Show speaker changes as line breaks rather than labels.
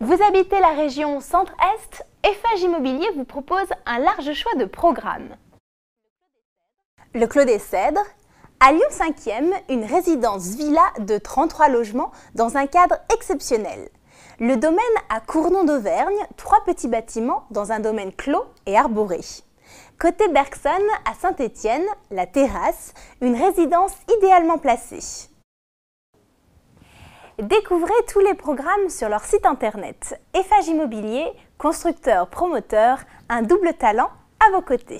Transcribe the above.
Vous habitez la région Centre-Est FH Immobilier vous propose un large choix de programmes. Le Clos des Cèdres, à Lyon 5e, une résidence villa de 33 logements dans un cadre exceptionnel. Le domaine à Cournon d'Auvergne, trois petits bâtiments dans un domaine clos et arboré. Côté Bergson, à Saint-Étienne, la terrasse, une résidence idéalement placée. Découvrez tous les programmes sur leur site internet. Eiffage Immobilier, constructeur, promoteur, un double talent à vos côtés.